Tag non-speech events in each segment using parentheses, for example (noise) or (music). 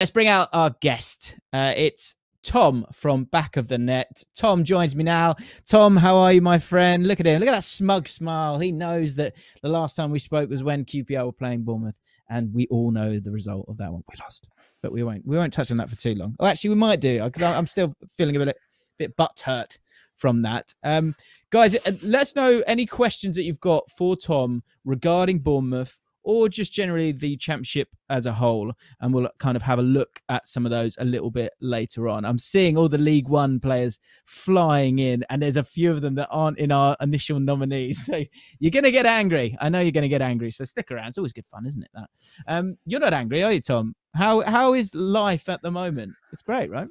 Let's bring out our guest. Uh, it's Tom from Back of the Net. Tom joins me now. Tom, how are you, my friend? Look at him. Look at that smug smile. He knows that the last time we spoke was when QPR were playing Bournemouth, and we all know the result of that one. We lost, but we won't. We won't touch on that for too long. Oh, actually, we might do because I'm still feeling a bit, a bit butt hurt from that. Um, guys, uh, let us know any questions that you've got for Tom regarding Bournemouth or just generally the championship as a whole. And we'll kind of have a look at some of those a little bit later on. I'm seeing all the League One players flying in, and there's a few of them that aren't in our initial nominees. (laughs) So you're going to get angry. I know you're going to get angry. So stick around. It's always good fun, isn't it? That um, you're not angry, are you, Tom? How how is life at the moment? It's great, right?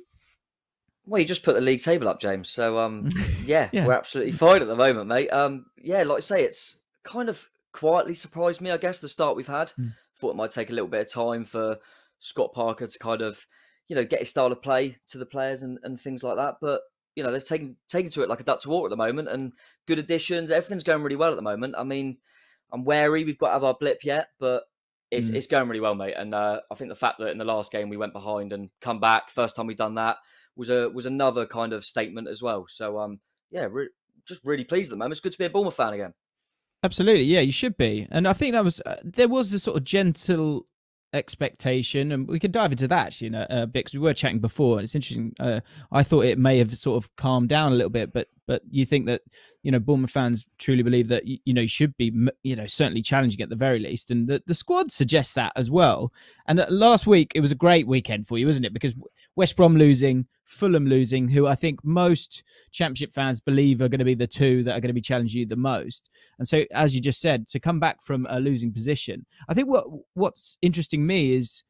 Well, you just put the league table up, James. So, um, (laughs) yeah, yeah, we're absolutely fine at the moment, mate. Um, yeah, like I say, it's kind of quietly surprised me. I guess the start we've had. Mm. Thought it might take a little bit of time for Scott Parker to kind of, you know, get his style of play to the players and, and things like that. But you know, they've taken taken to it like a duck to water at the moment, and good additions. Everything's going really well at the moment. I mean, I'm wary. We've got to have our blip yet, but it's mm. it's going really well, mate. And uh, I think the fact that in the last game we went behind and come back, first time we've done that, was a was another kind of statement as well. So um, yeah, re- just really pleased at the moment. It's good to be a Bournemouth fan again. Absolutely, yeah, you should be. And I think that was uh, there was a sort of gentle expectation, and we could dive into that actually in a, a bit because we were chatting before, and it's interesting. Uh, I thought it may have sort of calmed down a little bit, but but you think that you know Bournemouth fans truly believe that you, you know should be you know certainly challenging at the very least, and the the squad suggests that as well. And uh, last week it was a great weekend for you, wasn't it? Because West Brom losing, Fulham losing, who I think most Championship fans believe are going to be the two that are going to be challenging you the most. And so, as you just said, to come back from a losing position, I think what what's interesting me is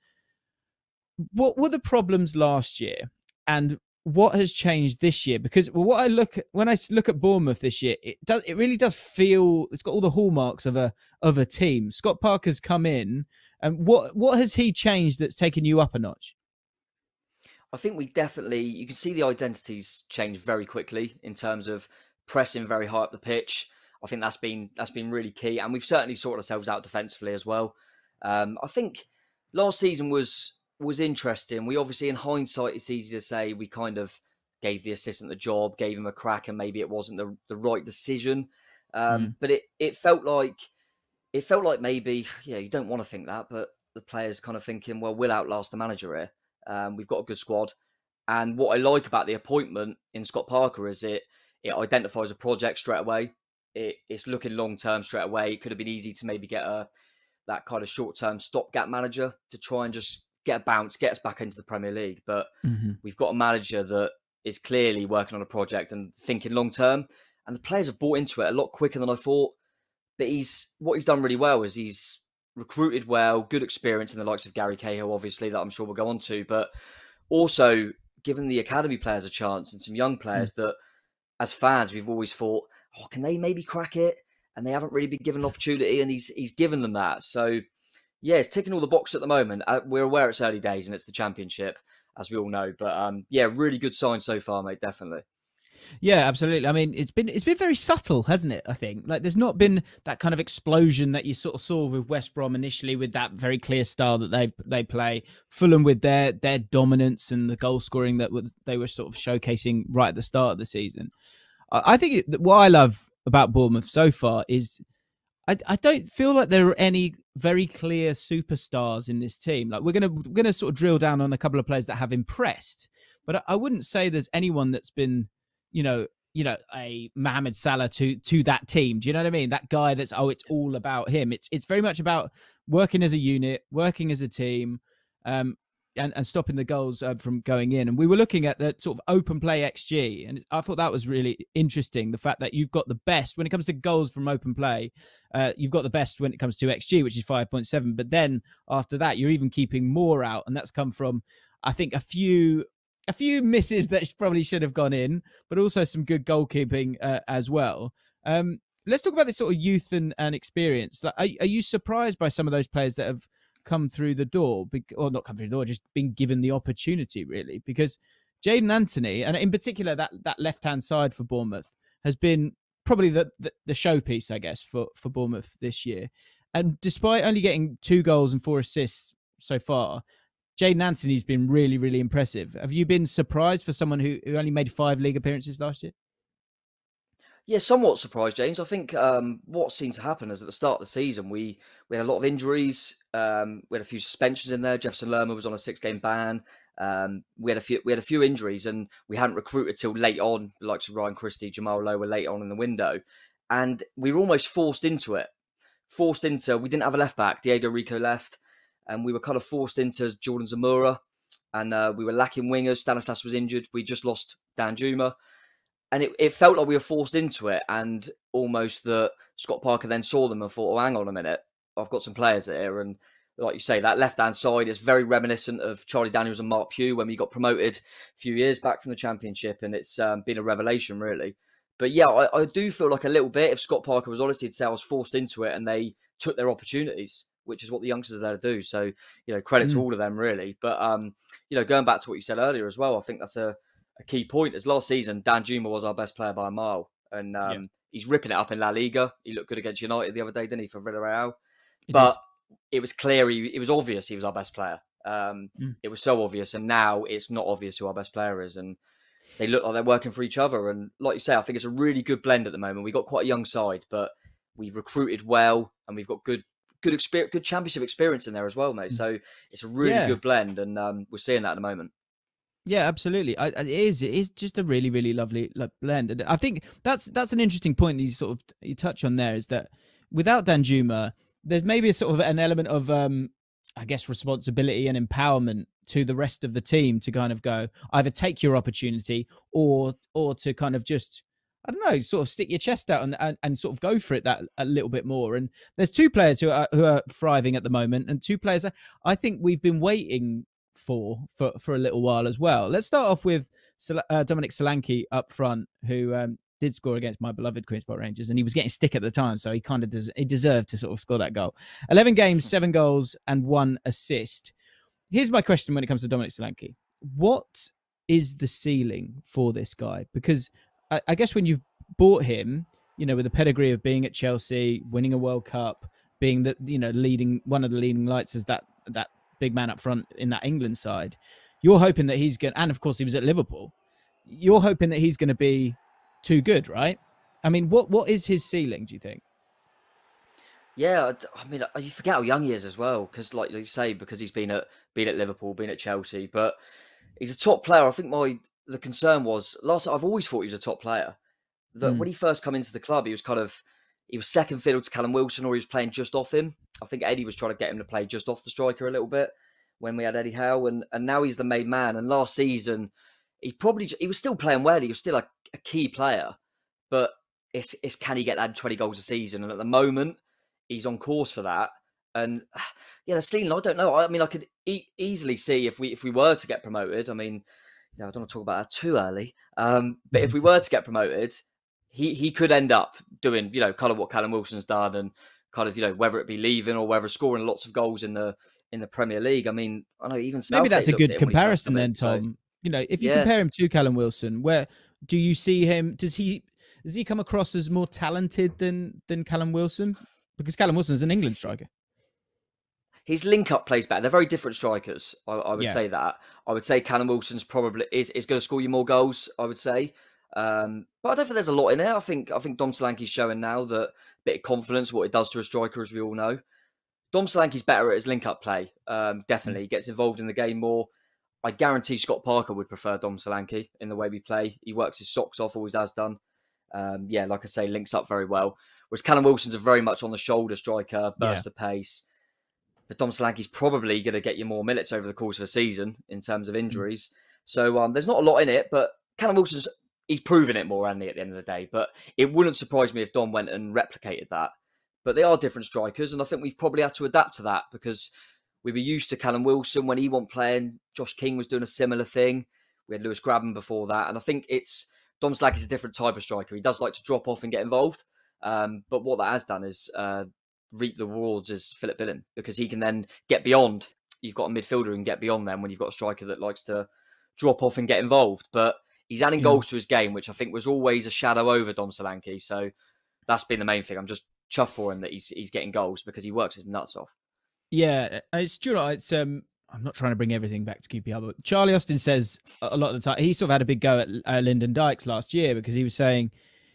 what were the problems last year and what has changed this year because what i look at, when i look at bournemouth this year it does it really does feel it's got all the hallmarks of a of a team scott parker's come in and what what has he changed that's taken you up a notch I think we definitely you can see the identities change very quickly in terms of pressing very high up the pitch. I think that's been that's been really key, and we've certainly sorted ourselves out defensively as well. Um, I think last season was was interesting. We obviously, in hindsight, it's easy to say we kind of gave the assistant the job, gave him a crack, and maybe it wasn't the, the right decision. Um, mm. But it it felt like it felt like maybe yeah, you don't want to think that, but the players kind of thinking, well, we'll outlast the manager here. Um, we've got a good squad. And what I like about the appointment in Scott Parker is it it identifies a project straight away. It, it's looking long term straight away. It could have been easy to maybe get a that kind of short term stopgap manager to try and just get a bounce, get us back into the Premier League. But mm-hmm. we've got a manager that is clearly working on a project and thinking long term. And the players have bought into it a lot quicker than I thought. But he's what he's done really well is he's recruited well, good experience in the likes of Gary Cahill, obviously, that I'm sure we'll go on to, but also given the academy players a chance and some young players mm. that, as fans, we've always thought, oh, can they maybe crack it? And they haven't really been given an opportunity, and he's he's given them that. So, yeah, it's ticking all the boxes at the moment. Uh, we're aware it's early days and it's the championship, as we all know. But um, yeah, really good sign so far, mate. Definitely. Yeah, absolutely. I mean, it's been it's been very subtle, hasn't it? I think like there's not been that kind of explosion that you sort of saw with West Brom initially, with that very clear style that they they play. Fulham with their their dominance and the goal scoring that was, they were sort of showcasing right at the start of the season. I, I think it, what I love about Bournemouth so far is I, I don't feel like there are any very clear superstars in this team. Like we're gonna we're gonna sort of drill down on a couple of players that have impressed, but I, I wouldn't say there's anyone that's been you know, you know, a Mohamed Salah to to that team. Do you know what I mean? That guy that's oh, it's all about him. It's it's very much about working as a unit, working as a team, um, and, and stopping the goals uh, from going in. And we were looking at the sort of open play XG, and I thought that was really interesting. The fact that you've got the best when it comes to goals from open play, uh, you've got the best when it comes to XG, which is 5.7. But then after that, you're even keeping more out, and that's come from, I think, a few a few misses that probably should have gone in, but also some good goalkeeping uh, as well. Um, let's talk about this sort of youth and, and experience. Like, are, are you surprised by some of those players that have come through the door, or not come through the door, just been given the opportunity really? Because Jaden Anthony, and in particular that that left hand side for Bournemouth, has been probably the, the the showpiece, I guess, for for Bournemouth this year. And despite only getting two goals and four assists so far, Jaden Anthony's been really, really impressive. Have you been surprised for someone who, who only made five league appearances last year? Yeah, somewhat surprised, James. I think um, what seemed to happen is at the start of the season, we, we had a lot of injuries. Um, we had a few suspensions in there. Jefferson Lerma was on a six-game ban. Um, we had a few we had a few injuries, and we hadn't recruited till late on, like Ryan Christie, Jamal Lowe were late on in the window, and we were almost forced into it. Forced into, we didn't have a left back. Diego Rico left and we were kind of forced into Jordan Zamora, and uh, we were lacking wingers. Stanislas was injured. We just lost Dan Juma, and it, it felt like we were forced into it, and almost that Scott Parker then saw them and thought, "Oh, hang on a minute, I've got some players here." And like you say, that left hand side is very reminiscent of Charlie Daniels and Mark Pugh when we got promoted a few years back from the Championship, and it's um, been a revelation really. But yeah, I, I, do feel like a little bit if Scott Parker was honest, he'd say I was forced into it and they took their opportunities which is what the youngsters are there to do. So, you know, credit mm. to all of them really. But um, you know, going back to what you said earlier as well, I think that's a, a key point. As last season, Dan Juma was our best player by a mile, and um, yeah. he's ripping it up in La Liga. He looked good against United the other day, didn't he, for Villarreal? but did. it was clear he, it was obvious he was our best player. Um, mm. It was so obvious, and now it's not obvious who our best player is, and they look like they're working for each other. And like you say, I think it's a really good blend at the moment. We've got quite a young side, but we've recruited well and we've got good good experience, good championship experience in there as well, mate. Mm. So it's a really yeah. good blend, and um, we're seeing that at the moment. Yeah, absolutely. I, it is. It is just a really, really lovely like, blend, and I think that's that's an interesting point that you sort of you touch on there is that without Danjuma, there's maybe a sort of an element of um, I guess responsibility and empowerment to the rest of the team to kind of go either take your opportunity or or to kind of just I don't know, sort of stick your chest out and, and, and, sort of go for it that a little bit more. And there's two players who are who are thriving at the moment, and two players I think we've been waiting for for for a little while as well. Let's start off with uh, Dominic Solanke up front, who um, did score against my beloved Queens Park Rangers, and he was getting stick at the time, so he kind of des- he deserved to sort of score that goal. Eleven games, hmm. seven goals, and one assist. Here's my question when it comes to Dominic Solanke: What is the ceiling for this guy? Because I, I guess when you've bought him, you know, with the pedigree of being at Chelsea, winning a World Cup, being the you know leading one of the leading lights as that that big man up front in that England side, you're hoping that he's going. And of course, he was at Liverpool. You're hoping that he's going to be too good, right? I mean, what what is his ceiling? Do you think? Yeah, I mean, uh, you forget how young he is as well, because like you say, because he's been at been at Liverpool, been at Chelsea, but he's a top player. I think my the concern was last. I've always thought he was a top player. That mm. when he first come into the club, he was kind of he was second fiddle to Callum Wilson, or he was playing just off him. I think Eddie was trying to get him to play just off the striker a little bit when we had Eddie Howe, and and now he's the main man. And last season, he probably he was still playing well. He was still a, a key player, but it's it's can he get that twenty goals a season? And at the moment, he's on course for that. And (sighs) yeah, the scene. I don't know. I mean, I could e- easily see if we if we were to get promoted. I mean, you know, I don't want to talk about that too early. Um, but if mm-hmm. we were to get promoted, he he could end up doing you know kind of what Callum Wilson's done and kind of you know whether it be leaving or whether scoring lots of goals in the in the Premier League. I mean, I know even Southgate maybe that's a good comparison then, Tom. So, you know, if you yeah. compare him to Callum Wilson, where do you see him? Does he does he come across as more talented than than Callum Wilson? Because Callum Wilson is an England striker his link up plays better. They're very different strikers. I, I would yeah. say that. I would say Cannon Wilson's probably is, is going to score you more goals. I would say, um, but I don't think there's a lot in it. I think I think Dom Solanke's showing now that bit of confidence, what it does to a striker, as we all know. Dom Solanke's better at his link up play. Um, mm. definitely mm. gets involved in the game more. I guarantee Scott Parker would prefer Dom Solanke in the way we play. He works his socks off, always has done. Um, yeah, like I say, links up very well. Whereas Callum Wilson's a very much on the shoulder striker, burst yeah. of pace, but Dom Solanke's probably going to get you more minutes over the course of a season in terms of hmm. injuries. So um, there's not a lot in it, but Callum Wilson's he's proven it more, Andy, at the end of the day. But it wouldn't surprise me if Dom went and replicated that. But they are different strikers, and I think we've probably had to adapt to that because we were used to Callum Wilson when he wasn't playing. Josh King was doing a similar thing. We had Lewis Graben before that, and I think it's Dom Slag is a different type of striker. He does like to drop off and get involved. Um, but what that has done is uh, reap the rewards as Philip Billing because he can then get beyond. You've got a midfielder and get beyond them when you've got a striker that likes to drop off and get involved. But he's adding yeah. goals to his game, which I think was always a shadow over Dom Solanke. So that's been the main thing. I'm just chuffed for him that he's he's getting goals because he works his nuts off. Yeah, uh, it's true. you know, it's um I'm not trying to bring everything back to QPR, but Charlie Austin says a lot of the time he sort of had a big go at uh, Lyndon Dykes last year because he was saying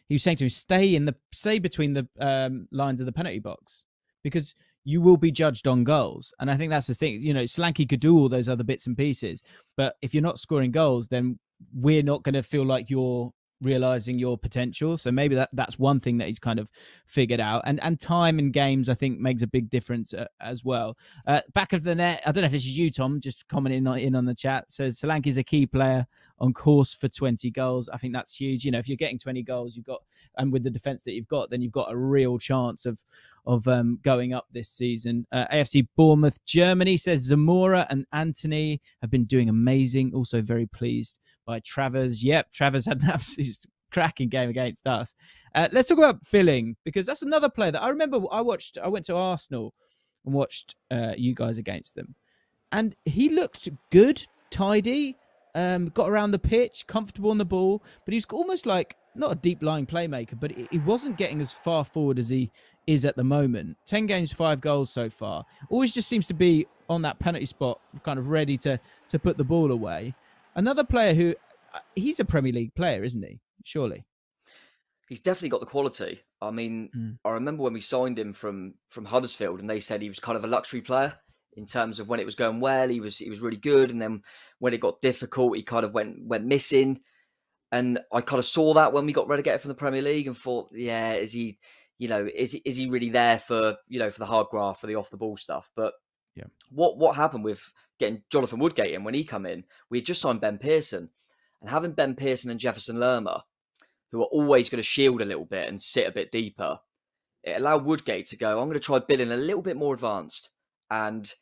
he was saying to him, "Stay in the stay between the um, lines of the penalty box." because you will be judged on goals. And I think that's the thing. You know, Slanky could do all those other bits and pieces, but if you're not scoring goals, then we're not going to feel like you're realizing your potential. So maybe that that's one thing that he's kind of figured out. And and time in games, I think, makes a big difference uh, as well. Uh, back of the net, I don't know if this is you, Tom, just commenting on, in on the chat. Says is a key player on course for 20 goals. I think that's huge. You know, if you're getting 20 goals, you've got and with the defense that you've got, then you've got a real chance of of um, going up this season. Uh, AFC Bournemouth, Germany says Zamora and Anthony have been doing amazing. Also very pleased by Travers. Yep, Travers had an (laughs) absolute cracking game against us. Uh, let's talk about Billing because that's another player that I remember. I watched. I went to Arsenal and watched uh, you guys against them, and he looked good, tidy, um, got around the pitch, comfortable on the ball, but he's almost like not a deep lying playmaker, but he wasn't getting as far forward as he is at the moment. 10 games, five goals so far. Always just seems to be on that penalty spot, kind of ready to, to put the ball away. Another player who uh, he's a Premier League player, isn't he? Surely. He's definitely got the quality. I mean, mm. I remember when we signed him from from Huddersfield, and they said he was kind of a luxury player in terms of when it was going well, he was he was really good, and then when it got difficult, he kind of went went missing. And I kind of saw that when we got relegated from the Premier League, and thought, yeah, is he, you know, is he, is he really there for you know for the hard graft for the off the ball stuff? But yeah. What what happened with getting Jonathan Woodgate in when he come in? We just signed Ben Pearson, and having Ben Pearson and Jefferson Lerma, who are always going to shield a little bit and sit a bit deeper, it allowed Woodgate to go. I'm going to try billing a little bit more advanced, and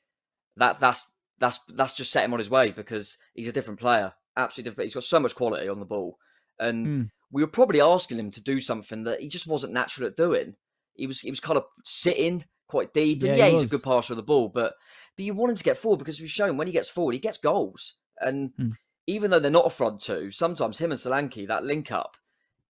that that's that's that's just set him on his way because he's a different player, absolutely different. He's got so much quality on the ball, and mm. we were probably asking him to do something that he just wasn't natural at doing. He was he was kind of sitting quite deep. yeah, yeah he's was. a good passer of the ball, but but you want him to get forward because we've shown when he gets forward, he gets goals. And mm. even though they're not a front two, sometimes him and Solanke, that link up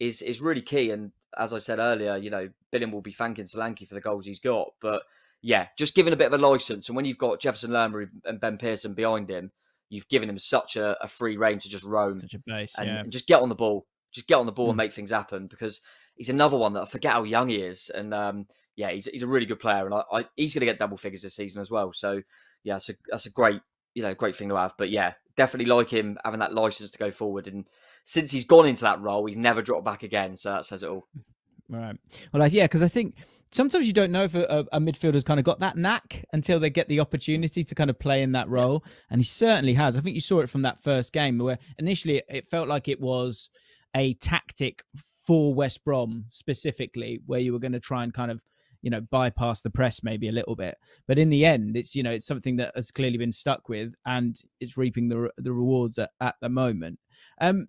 is is really key. And as I said earlier, you know, Billing will be thanking Solanke for the goals he's got. But yeah, just giving a bit of a license. And when you've got Jefferson Lerner and Ben Pearson behind him, you've given him such a, a free reign to just roam base, and, yeah. and, just get on the ball. Just get on the ball mm. and hmm. make things happen because he's another one that I forget how young he is. And um, yeah, he's, he's a really good player, and I, I, he's going to get double figures this season as well. So yeah, that's a, that's a great you know great thing to have. But yeah, definitely like him having that license to go forward, and since he's gone into that role, he's never dropped back again. So that says it all. All (laughs) right. Well, yeah, because I think sometimes you don't know if a, a, midfielder's kind of got that knack until they get the opportunity to kind of play in that role. And he certainly has. I think you saw it from that first game where initially it felt like it was a tactic for West Brom specifically, where you were going to try and kind of you know bypass the press maybe a little bit but in the end it's you know it's something that has clearly been stuck with and it's reaping the the rewards at, at the moment um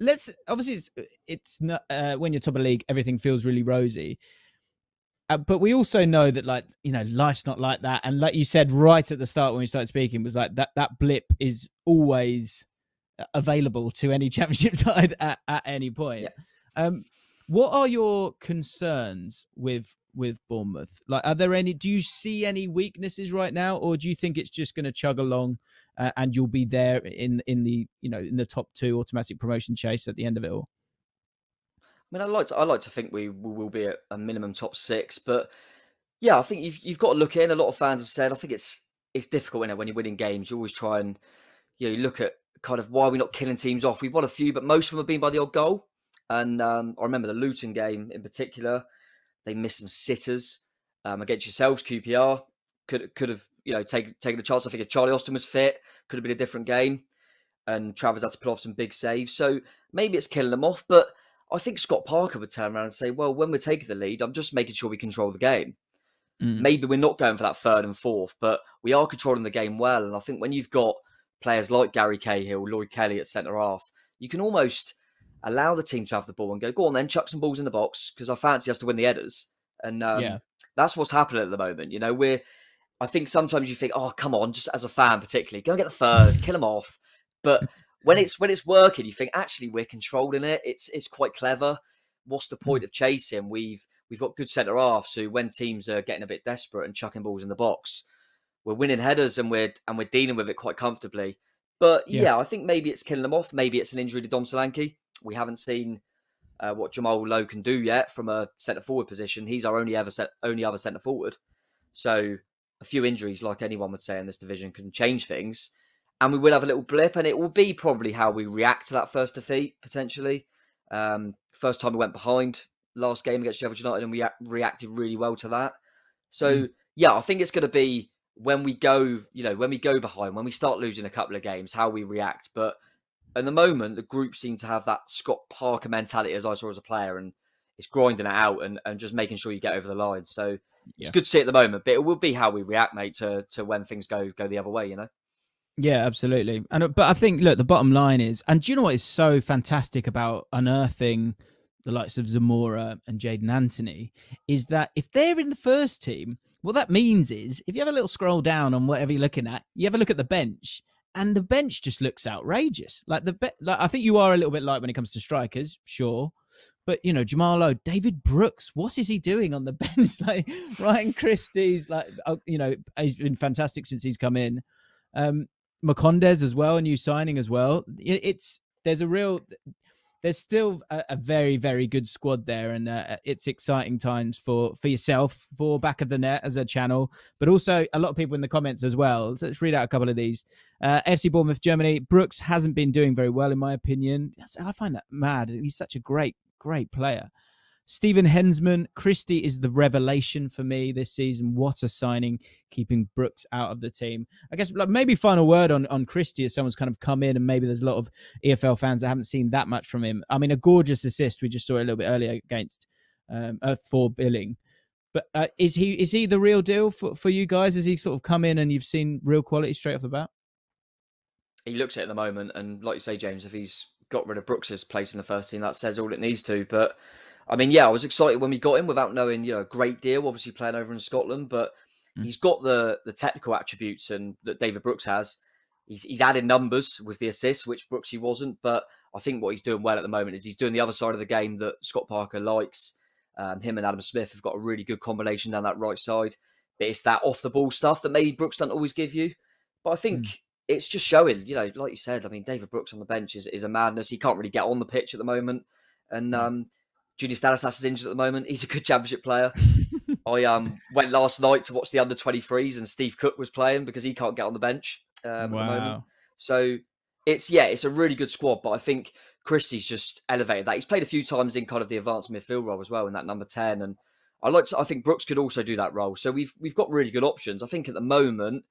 let's obviously it's it's not uh, when you're top of league everything feels really rosy uh, but we also know that like you know life's not like that and like you said right at the start when we started speaking was like that that blip is always uh, available to any (laughs) championship side at, at any point yeah. um what are your concerns with with Bournemouth? Like, are there any? Do you see any weaknesses right now, or do you think it's just going to chug along, uh, and you'll be there in in the you know in the top two automatic promotion chase at the end of it all? I mean, I like to, I like to think we will be at a minimum top six, but yeah, I think you've you've got to look in. A lot of fans have said I think it's it's difficult it when you're winning games. You always try and you know you look at kind of why we're we not killing teams off. We've won a few, but most of them have been by the odd goal. And um, I remember the Luton game in particular. They missed some sitters um, against yourselves. QPR could could have you know taken taken a chance. I think if Charlie Austin was fit, could have been a different game. And Travers had to pull off some big saves. So maybe it's killing them off. But I think Scott Parker would turn around and say, "Well, when we're taking the lead, I'm just making sure we control the game." Mm. maybe we're not going for that third and fourth, but we are controlling the game well. And I think when you've got players like Gary Cahill, Lloyd Kelly at centre half, you can almost allow the team to have the ball and go, go on then, chuck some balls in the box because I fancy us to win the headers. And um, yeah. that's what's happening at the moment. You know, we're, I think sometimes you think, oh, come on, just as a fan, particularly, go and get the third, kill them off. But (laughs) when it's when it's working, you think actually we're controlling it. It's it's quite clever. What's the point mm. of chasing? We've we've got good centre halves who, when teams are getting a bit desperate and chucking balls in the box, we're winning headers and we're and we're dealing with it quite comfortably. But yeah, yeah I think maybe it's killing them off. Maybe it's an injury to Dom Solanke. We haven't seen uh, what Jamal Lowe can do yet from a centre forward position. He's our only ever set, only other centre forward. So a few injuries, like anyone would say in this division, can change things. And we will have a little blip, and it will be probably how we react to that first defeat potentially. Um, first time we went behind last game against Sheffield United, and we reacted really well to that. So mm. yeah, I think it's going to be when we go, you know, when we go behind, when we start losing a couple of games, how we react. But at the moment, the group seem to have that Scott Parker mentality as I saw as a player, and it's grinding it out and, and just making sure you get over the line. So yeah. it's good to see at the moment, but it will be how we react, mate, to to when things go go the other way, you know. Yeah, absolutely. And uh, but I think look, the bottom line is, and do you know what is so fantastic about unearthing the likes of Zamora and Jaden Anthony is that if they're in the first team, what that means is if you have a little scroll down on whatever you're looking at, you have a look at the bench and the bench just looks outrageous. Like the be- like I think you are a little bit light when it comes to strikers, sure. But you know, Jamalo, David Brooks, what is he doing on the (laughs) bench? like Ryan Christie's, like oh, you know, he's been fantastic since he's come in. Um, Macondes as well, a new signing as well. It's there's a real there's still a, a very very good squad there, and uh, uh, it's exciting times for for yourself, for back of the net as a channel, but also a lot of people in the comments as well. So let's read out a couple of these. Uh, FC Bournemouth, Germany. Brooks hasn't been doing very well, in my opinion. I find that mad. He's such a great great player. Stephen Hensman, Christie is the revelation for me this season. What a signing, keeping Brooks out of the team. I guess like, maybe final word on, on Christie as someone's kind of come in and maybe there's a lot of EFL fans that haven't seen that much from him. I mean, a gorgeous assist. We just saw it a little bit earlier against um, uh, for Billing. But uh, is he is he the real deal for, for you guys? Has he sort of come in and you've seen real quality straight off the bat? He looks at the moment, and like you say, James, if he's got rid of Brooks's place in the first team, that says all it needs to. But I mean, yeah, I was excited when we got him without knowing, you know, a great deal, obviously playing over in Scotland, but mm. he's got the the technical attributes and that David Brooks has. He's, he's added numbers with the assists, which Brooks he wasn't, but I think what he's doing well at the moment is he's doing the other side of the game that Scott Parker likes. Um, him and Adam Smith have got a really good combination down that right side. But it's that off the ball stuff that maybe Brooks doesn't always give you. But I think mm. it's just showing, you know, like you said, I mean, David Brooks on the bench is, is a madness. He can't really get on the pitch at the moment. And mm. um, Junior Stanislas is injured at the moment. He's a good championship player. (laughs) I um, went last night to watch the under 23s and Steve Cook was playing because he can't get on the bench um, wow. at the moment. So it's, yeah, it's a really good squad. But I think Christie's just elevated that. He's played a few times in kind of the advanced midfield role as well in that number 10. And I like to, I think Brooks could also do that role. So we've, we've got really good options. I think at the moment,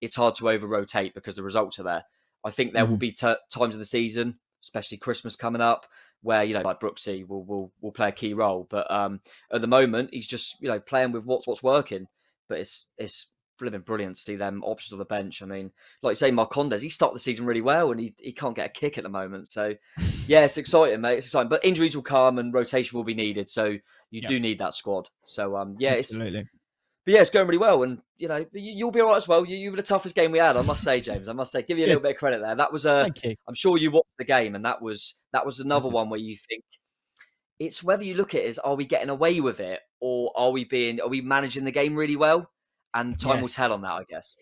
it's hard to over rotate because the results are there. I think there mm. will mm-hmm. be t- times of the season, especially Christmas coming up, where you know like Brooksy will will will play a key role. But um, at the moment, he's just you know playing with what's what's working. But it's it's been brilliant to see them options on the bench. I mean, like you say, Marcondes, he started the season really well and he, he can't get a kick at the moment. So, (laughs) yeah, it's exciting, mate. It's exciting. But injuries will come and rotation will be needed. So, you yep. do need that squad. So, um, yeah, Absolutely but yeah, it's going really well, and you know you, will be all right as well. You, you, were the toughest game we had, I must say, James. I must say, give you a little bit of credit there. That was uh, a. am sure you watched the game, and that was that was another mm-hmm. one where you think it's whether you look at it as are we getting away with it or are we being are we managing the game really well, and time yes. will tell on that, I guess.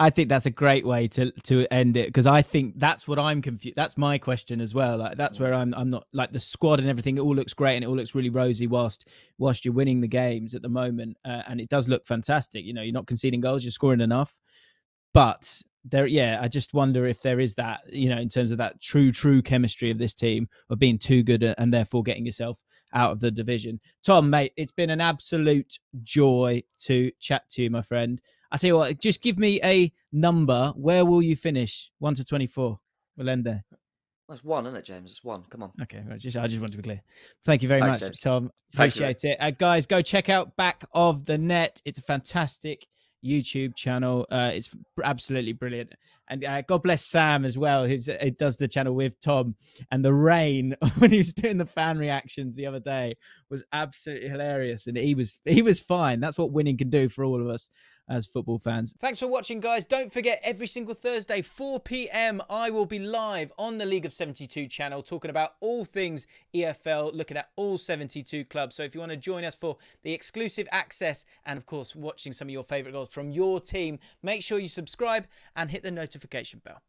I think that's a great way to to end it because I think that's what I'm confused. That's my question as well. Like that's where I'm. I'm not like the squad and everything. It all looks great and it all looks really rosy whilst whilst you're winning the games at the moment, uh, and it does look fantastic. You know, you're not conceding goals, you're scoring enough, but there, yeah, I just wonder if there is that. You know, in terms of that true true chemistry of this team of being too good and therefore getting yourself out of the division. Tom, mate, it's been an absolute joy to chat to you, my friend. I tell you what, just give me a number. Where will you finish? One to twenty-four. We'll end there. That's one, isn't it, James? It's one. Come on. Okay. just, I just want to be clear. Thank you very Thanks, much, James. Tom. Appreciate you, it. Uh, guys, go check out Back of the Net. It's a fantastic YouTube channel. Uh, it's absolutely brilliant. And uh, God bless Sam as well, uh, who uh, does the channel with Tom. And the rain (laughs) when he was doing the fan reactions the other day was absolutely hilarious. And he was he was fine. That's what winning can do for all of us as football fans. Thanks for watching, guys. Don't forget, every single Thursday, 4 p.m., I will be live on the League of 72 channel talking about all things EFL, looking at all 72 clubs. So if you want to join us for the exclusive access and, of course, watching some of your favourite goals from your team, make sure you subscribe and hit the notification bell.